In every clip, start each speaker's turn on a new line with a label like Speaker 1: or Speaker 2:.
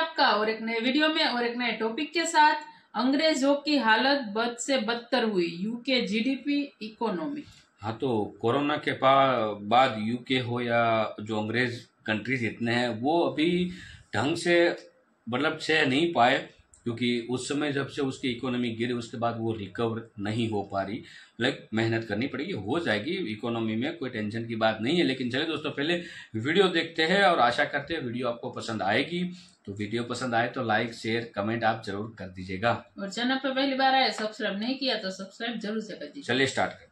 Speaker 1: आपका और एक नए वीडियो में और एक नए टॉपिक के साथ अंग्रेजों की हालत बद से बदतर हुई यूके जीडीपी इकोनॉमी हाँ तो कोरोना के बाद यूके हो या जो अंग्रेज कंट्रीज इतने हैं वो अभी ढंग से मतलब छह नहीं पाए क्योंकि उस समय जब से उसकी इकोनॉमी गिरी उसके बाद वो रिकवर नहीं हो पा रही लाइक मेहनत करनी पड़ेगी हो जाएगी इकोनॉमी में कोई टेंशन की बात नहीं है लेकिन चले दोस्तों पहले वीडियो देखते हैं और आशा करते हैं वीडियो आपको पसंद आएगी तो वीडियो पसंद आए तो लाइक शेयर कमेंट आप जरूर कर दीजिएगा और चैनल पर पहली बार आए सब्सक्राइब नहीं किया तो सब्सक्राइब जरूर से कर दीजिए चलिए स्टार्ट कर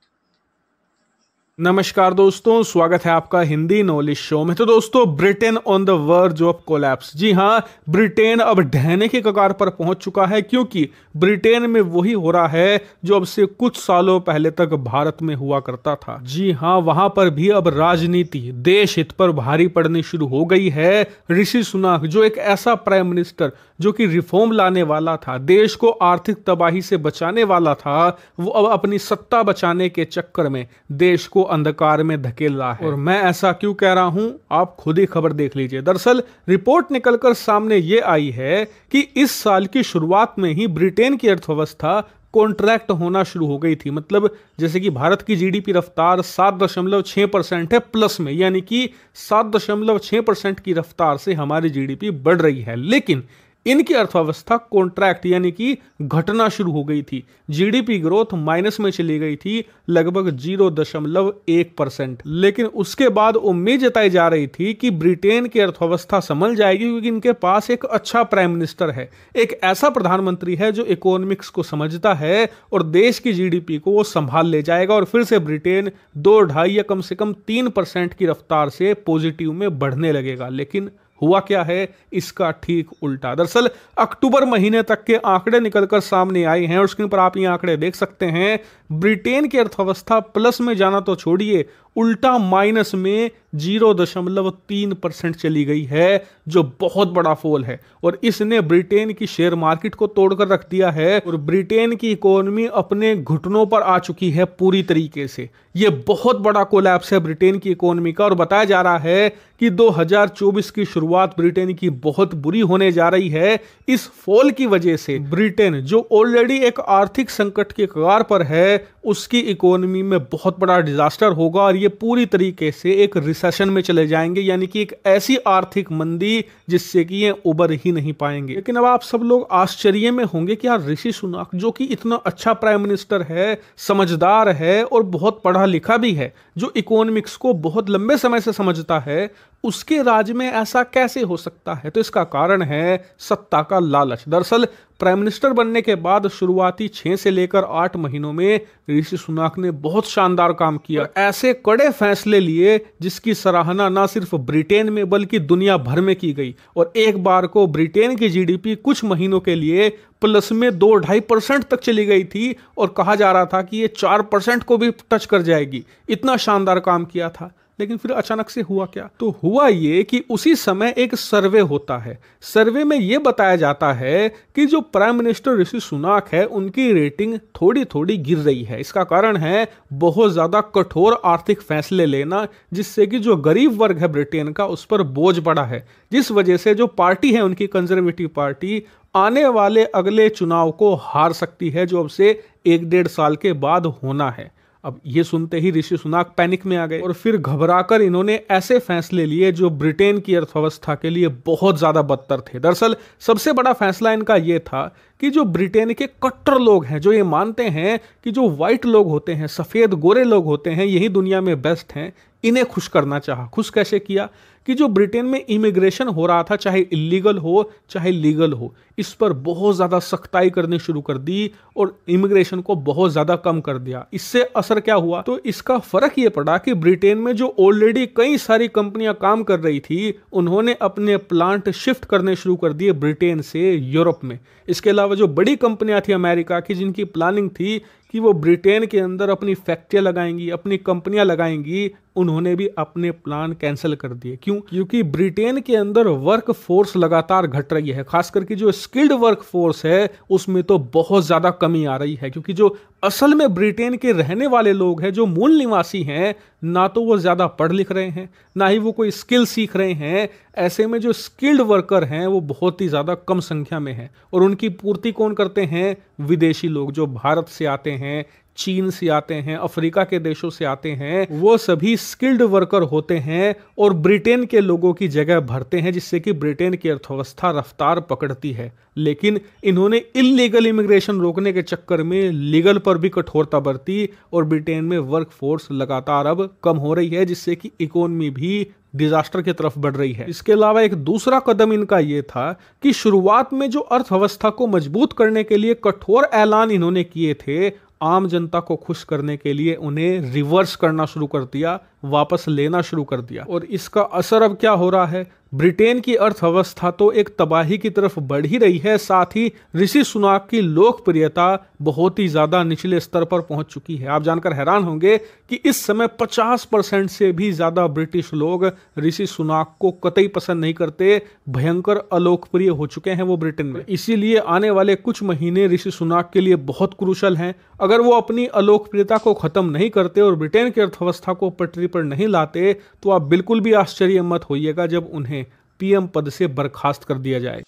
Speaker 2: नमस्कार दोस्तों स्वागत है आपका हिंदी नॉलेज शो में तो दोस्तों Britain on the verge of collapse जी हाँ ब्रिटेन अब ढहने के कगार पर पहुंच चुका है क्योंकि ब्रिटेन में वही हो रहा है जो अब से कुछ सालों पहले तक भारत में हुआ करता था जी हाँ वहां पर भी अब राजनीति देश हित पर भारी पड़नी शुरू हो गई है ऋषि सुनाक जो एक ऐसा प्राइम मिनिस्टर जो कि रिफॉर्म लाने वाला था देश को आर्थिक तबाही से बचाने वाला था वो अब अपनी सत्ता बचाने के चक्कर में देश को अंधकार में धकेल रहा है और मैं ऐसा क्यों कह रहा हूं आप खुद ही खबर देख लीजिए दरअसल रिपोर्ट निकलकर सामने ये आई है कि इस साल की शुरुआत में ही ब्रिटेन की अर्थव्यवस्था कॉन्ट्रैक्ट होना शुरू हो गई थी मतलब जैसे कि भारत की जीडीपी रफ्तार सात दशमलव छः परसेंट है प्लस में यानी कि सात दशमलव छः परसेंट की रफ्तार से हमारी जीडीपी बढ़ रही है लेकिन इनकी अर्थव्यवस्था कॉन्ट्रैक्ट यानी कि घटना शुरू हो गई थी जीडीपी ग्रोथ माइनस में चली गई थी लगभग जीरो दशमलव एक परसेंट लेकिन उसके बाद उम्मीद जताई जा रही थी कि ब्रिटेन की अर्थव्यवस्था संभल जाएगी क्योंकि इनके पास एक अच्छा प्राइम मिनिस्टर है एक ऐसा प्रधानमंत्री है जो इकोनॉमिक्स को समझता है और देश की जीडीपी को वो संभाल ले जाएगा और फिर से ब्रिटेन दो ढाई या कम से कम तीन परसेंट की रफ्तार से पॉजिटिव में बढ़ने लगेगा लेकिन हुआ क्या है इसका ठीक उल्टा दरअसल अक्टूबर महीने तक के आंकड़े निकलकर सामने आए हैं और स्क्रीन पर आप ये आंकड़े देख सकते हैं ब्रिटेन की अर्थव्यवस्था प्लस में जाना तो छोड़िए उल्टा माइनस में जीरो दशमलव तीन परसेंट चली गई है जो बहुत बड़ा फॉल है और इसने ब्रिटेन की शेयर मार्केट को तोड़कर रख दिया है और ब्रिटेन की इकोनॉमी अपने घुटनों पर आ चुकी है पूरी तरीके से यह बहुत बड़ा कोलैप्स है ब्रिटेन की इकोनॉमी का और बताया जा रहा है कि 2024 की शुरुआत ब्रिटेन की बहुत बुरी होने जा रही है इस फॉल की वजह से ब्रिटेन जो ऑलरेडी एक आर्थिक संकट के कगार पर है उसकी इकोनॉमी में बहुत बड़ा डिजास्टर होगा और ये पूरी तरीके से एक रिसेशन में चले जाएंगे यानी कि एक ऐसी आर्थिक मंदी जिससे कि ये उबर ही नहीं पाएंगे लेकिन अब आप सब लोग आश्चर्य में होंगे कि यार ऋषि सुनाक जो कि इतना अच्छा प्राइम मिनिस्टर है समझदार है और बहुत पढ़ा लिखा भी है जो इकोनॉमिक्स को बहुत लंबे समय से समझता है उसके राज्य में ऐसा कैसे हो सकता है तो इसका कारण है सत्ता का लालच दरअसल प्राइम मिनिस्टर बनने के बाद शुरुआती छह से लेकर आठ महीनों में ऋषि सुनाक ने बहुत शानदार काम किया ऐसे कड़े फैसले लिए जिसकी सराहना ना सिर्फ ब्रिटेन में बल्कि दुनिया भर में की गई और एक बार को ब्रिटेन की जीडीपी कुछ महीनों के लिए प्लस में दो ढाई परसेंट तक चली गई थी और कहा जा रहा था कि ये चार परसेंट को भी टच कर जाएगी इतना शानदार काम किया था लेकिन फिर अचानक से हुआ क्या तो हुआ ये कि उसी समय एक सर्वे होता है सर्वे में यह बताया जाता है कि जो प्राइम मिनिस्टर ऋषि सुनाक है उनकी रेटिंग थोड़ी थोड़ी गिर रही है इसका कारण है बहुत ज़्यादा कठोर आर्थिक फैसले लेना जिससे कि जो गरीब वर्ग है ब्रिटेन का उस पर बोझ पड़ा है जिस वजह से जो पार्टी है उनकी कंजर्वेटिव पार्टी आने वाले अगले चुनाव को हार सकती है जो अब से एक डेढ़ साल के बाद होना है अब ये सुनते ही ऋषि सुनाक पैनिक में आ गए और फिर घबराकर इन्होंने ऐसे फैसले लिए जो ब्रिटेन की अर्थव्यवस्था के लिए बहुत ज़्यादा बदतर थे दरअसल सबसे बड़ा फैसला इनका ये था कि जो ब्रिटेन के कट्टर लोग हैं जो ये मानते हैं कि जो वाइट लोग होते हैं सफ़ेद गोरे लोग होते हैं यही दुनिया में बेस्ट हैं इन्हें खुश करना चाहा खुश कैसे किया कि जो ब्रिटेन में इमिग्रेशन हो रहा था चाहे इलीगल हो चाहे लीगल हो इस पर बहुत ज़्यादा सख्ताई करनी शुरू कर दी और इमिग्रेशन को बहुत ज़्यादा कम कर दिया इससे असर क्या हुआ तो इसका फर्क ये पड़ा कि ब्रिटेन में जो ऑलरेडी कई सारी कंपनियां काम कर रही थी उन्होंने अपने प्लांट शिफ्ट करने शुरू कर दिए ब्रिटेन से यूरोप में इसके अलावा जो बड़ी कंपनियां थी अमेरिका की जिनकी प्लानिंग थी कि वो ब्रिटेन के अंदर अपनी फैक्ट्रियाँ लगाएंगी अपनी कंपनियाँ लगाएंगी उन्होंने भी अपने प्लान कैंसिल कर दिए क्यों क्योंकि ब्रिटेन के अंदर वर्क फोर्स लगातार घट रही है खास करके जो स्किल्ड वर्क फोर्स है उसमें तो बहुत ज़्यादा कमी आ रही है क्योंकि जो असल में ब्रिटेन के रहने वाले लोग हैं जो मूल निवासी हैं ना तो वो ज़्यादा पढ़ लिख रहे हैं ना ही वो कोई स्किल सीख रहे हैं ऐसे में जो स्किल्ड वर्कर हैं वो बहुत ही ज़्यादा कम संख्या में है और उनकी पूर्ति कौन करते हैं विदेशी लोग जो भारत से आते हैं चीन से आते हैं अफ्रीका के देशों से आते हैं वो सभी स्किल्ड वर्कर होते हैं और ब्रिटेन के लोगों की जगह भरते हैं जिससे कि ब्रिटेन की अर्थव्यवस्था रफ्तार पकड़ती है लेकिन इन्होंने इलीगल इमिग्रेशन रोकने के चक्कर में लीगल पर भी कठोरता बरती और ब्रिटेन में वर्क फोर्स लगातार अब कम हो रही है जिससे कि इकोनमी भी डिजास्टर की तरफ बढ़ रही है इसके अलावा एक दूसरा कदम इनका यह था कि शुरुआत में जो अर्थव्यवस्था को मजबूत करने के लिए कठोर ऐलान इन्होंने किए थे आम जनता को खुश करने के लिए उन्हें रिवर्स करना शुरू कर दिया वापस लेना शुरू कर दिया और इसका असर अब क्या हो रहा है ब्रिटेन की अर्थव्यवस्था तो एक तबाही की तरफ बढ़ ही रही है साथ ही ऋषि सुनाक की लोकप्रियता बहुत ही ज़्यादा निचले स्तर पर पहुंच चुकी है आप जानकर हैरान होंगे कि इस समय 50 परसेंट से भी ज़्यादा ब्रिटिश लोग ऋषि सुनाक को कतई पसंद नहीं करते भयंकर अलोकप्रिय हो चुके हैं वो ब्रिटेन में इसीलिए आने वाले कुछ महीने ऋषि सुनाक के लिए बहुत क्रुशल हैं अगर वो अपनी अलोकप्रियता को ख़त्म नहीं करते और ब्रिटेन की अर्थव्यवस्था को पटरी मंत्री पर नहीं लाते तो आप बिल्कुल भी आश्चर्य मत होइएगा जब उन्हें पीएम पद से बर्खास्त कर दिया जाए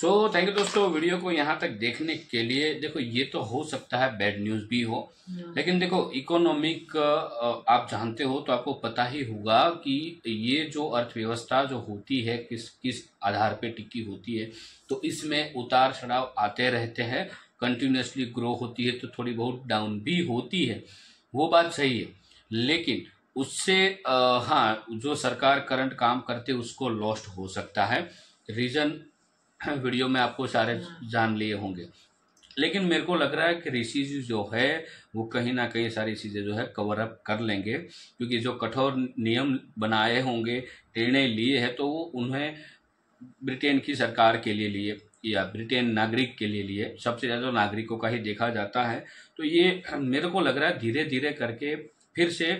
Speaker 1: सो थैंक यू दोस्तों वीडियो को यहाँ तक देखने के लिए देखो ये तो हो सकता है बैड न्यूज़ भी हो लेकिन देखो इकोनॉमिक आप जानते हो तो आपको पता ही होगा कि ये जो अर्थव्यवस्था जो होती है किस किस आधार पे टिकी होती है तो इसमें उतार चढ़ाव आते रहते हैं कंटिन्यूसली ग्रो होती है तो थोड़ी बहुत डाउन भी होती है वो बात सही है लेकिन उससे हाँ जो सरकार करंट काम करते उसको लॉस्ट हो सकता है रीज़न वीडियो में आपको सारे हाँ। जान लिए होंगे लेकिन मेरे को लग रहा है कि ऋषि जो है वो कहीं ना कहीं सारी चीज़ें जो है कवर अप कर लेंगे क्योंकि जो कठोर नियम बनाए होंगे निर्णय लिए हैं तो वो उन्हें ब्रिटेन की सरकार के लिए लिए या ब्रिटेन नागरिक के लिए लिए सबसे ज़्यादा नागरिकों का ही देखा जाता है तो ये मेरे को लग रहा है धीरे धीरे करके फिर से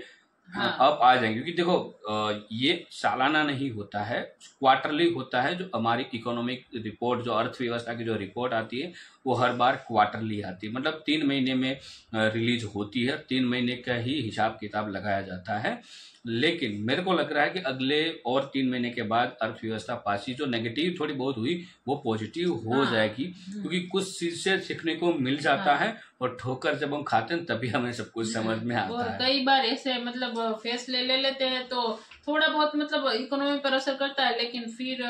Speaker 1: हाँ। अब आ जाएंगे क्योंकि देखो ये सालाना नहीं होता है क्वार्टरली होता है जो हमारी इकोनॉमिक रिपोर्ट जो अर्थव्यवस्था की जो रिपोर्ट आती है वो हर बार क्वार्टरली आती है मतलब तीन महीने में रिलीज होती है तीन महीने का ही हिसाब किताब लगाया जाता है लेकिन मेरे को लग रहा है कि अगले और तीन महीने के बाद अर्थव्यवस्था पासी जो नेगेटिव थोड़ी बहुत हुई वो पॉजिटिव हो हाँ। जाएगी हम्म। क्योंकि कुछ चीज से सीखने को मिल जाता हाँ। है और ठोकर जब हम खाते हैं तभी हमें सब कुछ हम्म। समझ में आता है कई बार ऐसे मतलब फैसले ले लेते हैं तो थोड़ा बहुत मतलब इकोनॉमी पर असर करता है लेकिन फिर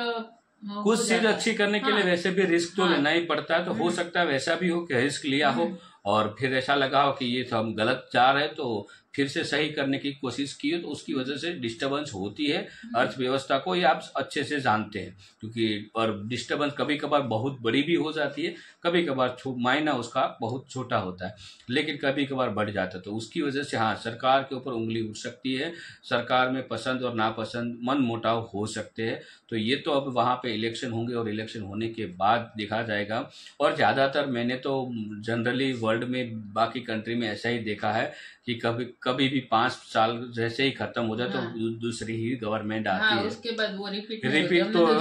Speaker 1: कुछ चीज अच्छी करने के लिए हाँ। वैसे भी रिस्क तो हाँ। लेना ही पड़ता है तो हो हम्म। सकता है वैसा भी हो कि रिस्क लिया हो और फिर ऐसा लगा हो कि ये तो हम गलत जा रहे तो फिर से सही करने की कोशिश की तो उसकी वजह से डिस्टर्बेंस होती है हम्म। अर्थव्यवस्था को ये आप अच्छे से जानते हैं क्योंकि और डिस्टर्बेंस कभी कभार बहुत बड़ी भी हो जाती है कभी कभार मायना उसका बहुत छोटा होता है लेकिन कभी कभार बढ़ जाता है तो उसकी वजह से हाँ सरकार के ऊपर उंगली उठ सकती है सरकार में पसंद और नापसंद मन मोटाव हो सकते हैं तो ये तो अब वहाँ पर इलेक्शन होंगे और इलेक्शन होने के बाद देखा जाएगा और ज़्यादातर मैंने तो जनरली वर्ल्ड में बाकी कंट्री में ऐसा ही देखा है कि कभी कभी भी पांच साल जैसे ही खत्म हो जाए तो हाँ। तो दूसरी ही गवर्नमेंट हाँ, आती हाँ, है उसके बाद वो रिपीट रिपीट तो, तो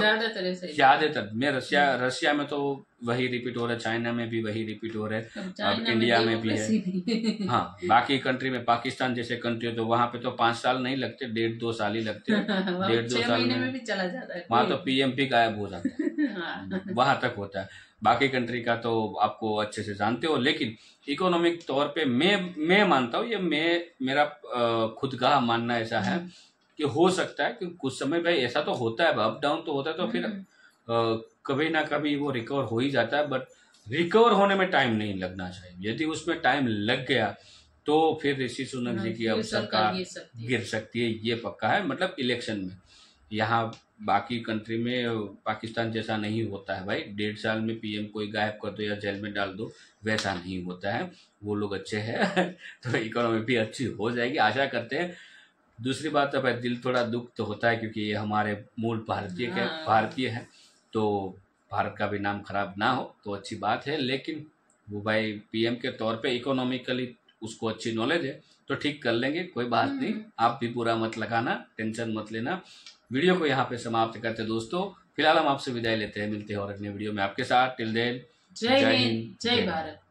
Speaker 1: ज्यादातर मैं रशिया हाँ। रशिया में तो वही रिपीट हो रहा है चाइना में भी वही रिपीट हो रहा है अब इंडिया में भी है हाँ बाकी कंट्री में पाकिस्तान जैसे कंट्री हो तो वहाँ पे तो पांच साल नहीं लगते डेढ़ दो साल ही लगते डेढ़ दो साल में भी चला जाता है वहाँ तो पी गायब हो जाता है हाँ। वहां तक होता है बाकी कंट्री का तो आपको अच्छे से जानते हो लेकिन इकोनॉमिक तौर पे मैं मैं मानता हूँ ये मैं मेरा खुद का मानना ऐसा है कि हो सकता है कि कुछ समय भाई ऐसा तो होता है अप डाउन तो होता है तो फिर आ, हम्म। कभी ना कभी वो रिकवर हो ही जाता है बट रिकवर होने में टाइम नहीं लगना चाहिए यदि उसमें टाइम लग गया तो फिर ऋषि सुनक जी की हाँ, अब सरकार गिर सकती है ये पक्का है मतलब इलेक्शन में यहाँ बाकी कंट्री में पाकिस्तान जैसा नहीं होता है भाई डेढ़ साल में पीएम कोई गायब कर दो या जेल में डाल दो वैसा नहीं होता है वो लोग अच्छे हैं तो इकोनॉमी भी अच्छी हो जाएगी आशा करते हैं दूसरी बात तो भाई दिल थोड़ा दुख तो होता है क्योंकि ये हमारे मूल भारतीय के हाँ। भारतीय हैं तो भारत का भी नाम खराब ना हो तो अच्छी बात है लेकिन वो भाई पीएम के तौर पे इकोनॉमिकली उसको अच्छी नॉलेज है तो ठीक कर लेंगे कोई बात हम्म। नहीं आप भी पूरा मत लगाना टेंशन मत लेना वीडियो को यहाँ पे समाप्त करते दोस्तों फिलहाल हम आपसे विदाई लेते हैं मिलते हैं और अगले वीडियो में आपके साथ टिल देन जय हिंद जय भारत